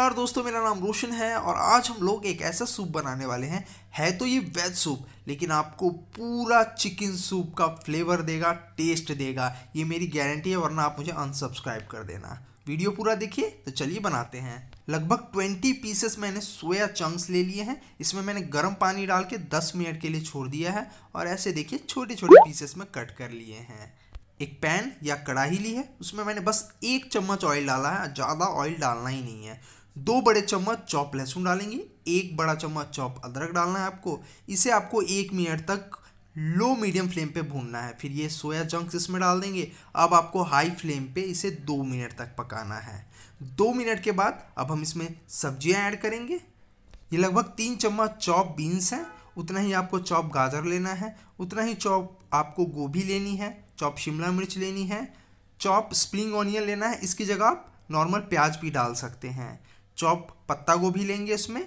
नमस्कार दोस्तों मेरा नाम रोशन है और आज हम लोग एक ऐसा सूप बनाने वाले हैं है तो ये वेज सूप लेकिन आपको पूरा चिकन सूप का फ्लेवर देगा टेस्ट देगा ये मेरी गारंटी है वरना आप मुझे अनसब्सक्राइब कर देना वीडियो पूरा देखिए तो चलिए बनाते हैं लगभग 20 पीसेस मैंने सोया चंक्स ले लिए हैं इसमें मैंने गर्म पानी डाल के दस मिनट के लिए छोड़ दिया है और ऐसे देखिए छोटे छोटे पीसेस में कट कर लिए हैं एक पैन या कढ़ाई ली है उसमें मैंने बस एक चम्मच ऑयल डाला है ज़्यादा ऑयल डालना ही नहीं है दो बड़े चम्मच चॉप लहसुन डालेंगे एक बड़ा चम्मच चॉप अदरक डालना है आपको इसे आपको एक मिनट तक लो मीडियम फ्लेम पे भूनना है फिर ये सोया जंक्स इसमें डाल देंगे अब आपको हाई फ्लेम पे इसे दो मिनट तक पकाना है दो मिनट के बाद अब हम इसमें सब्जियां ऐड करेंगे ये लगभग तीन चम्मच चॉप बीन्स हैं उतना ही आपको चॉप गाजर लेना है उतना ही चॉप आपको गोभी लेनी है चॉप शिमला मिर्च लेनी है चॉप स्प्रिंग ऑनियन लेना है इसकी जगह आप नॉर्मल प्याज भी डाल सकते हैं चॉप पत्ता गोभी लेंगे इसमें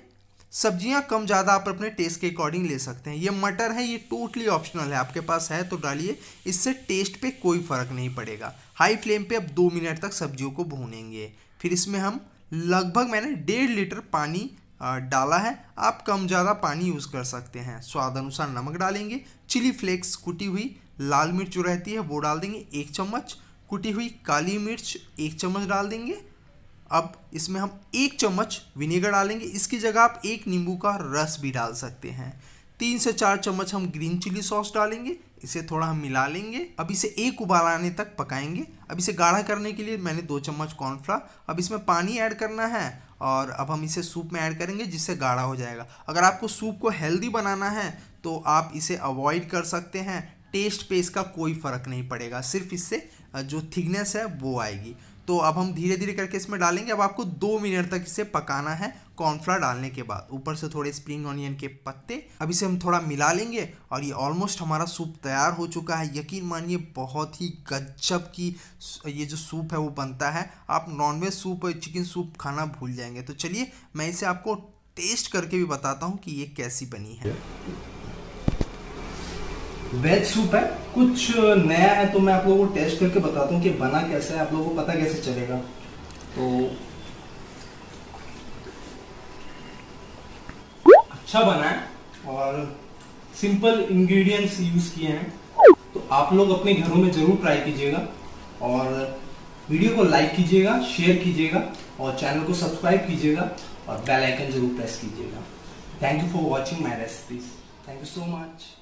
सब्जियां कम ज़्यादा आप अपने टेस्ट के अकॉर्डिंग ले सकते हैं ये मटर है ये टोटली ऑप्शनल है आपके पास है तो डालिए इससे टेस्ट पे कोई फ़र्क नहीं पड़ेगा हाई फ्लेम पे अब दो मिनट तक सब्जियों को भूनेंगे फिर इसमें हम लगभग मैंने डेढ़ लीटर पानी डाला है आप कम ज़्यादा पानी यूज़ कर सकते हैं स्वाद अनुसार नमक डालेंगे चिली फ्लेक्स कुटी हुई लाल मिर्च जो रहती है वो डाल देंगे एक चम्मच कुटी हुई काली मिर्च एक चम्मच डाल देंगे अब इसमें हम एक चम्मच विनेगर डालेंगे इसकी जगह आप एक नींबू का रस भी डाल सकते हैं तीन से चार चम्मच हम ग्रीन चिली सॉस डालेंगे इसे थोड़ा हम मिला लेंगे अब इसे एक उबाल आने तक पकाएंगे अब इसे गाढ़ा करने के लिए मैंने दो चम्मच कॉर्नफ्लावर अब इसमें पानी ऐड करना है और अब हम इसे सूप में ऐड करेंगे जिससे गाढ़ा हो जाएगा अगर आपको सूप को हेल्दी बनाना है तो आप इसे अवॉइड कर सकते हैं टेस्ट पे इसका कोई फ़र्क नहीं पड़ेगा सिर्फ इससे जो थिकनेस है वो आएगी तो अब हम धीरे धीरे करके इसमें डालेंगे अब आपको दो मिनट तक इसे पकाना है कॉर्नफ्लावर डालने के बाद ऊपर से थोड़े स्प्रिंग ऑनियन के पत्ते अब इसे हम थोड़ा मिला लेंगे और ये ऑलमोस्ट हमारा सूप तैयार हो चुका है यकीन मानिए बहुत ही गजब की ये जो सूप है वो बनता है आप नॉनवेज सूप और चिकन सूप खाना भूल जाएंगे तो चलिए मैं इसे आपको टेस्ट करके भी बताता हूँ कि ये कैसी बनी है वेज सूप है कुछ नया है तो मैं आप लोगों को टेस्ट करके बताता हूँ कि बना कैसा है आप लोगों को पता कैसे चलेगा तो अच्छा बना है और सिंपल इंग्रेडिएंट्स यूज किए हैं तो आप लोग अपने घरों में जरूर ट्राई कीजिएगा और वीडियो को लाइक कीजिएगा शेयर कीजिएगा और चैनल को सब्सक्राइब कीजिएगा और बेल आइकन जरूर प्रेस कीजिएगा thank you for watching my recipes thank you so much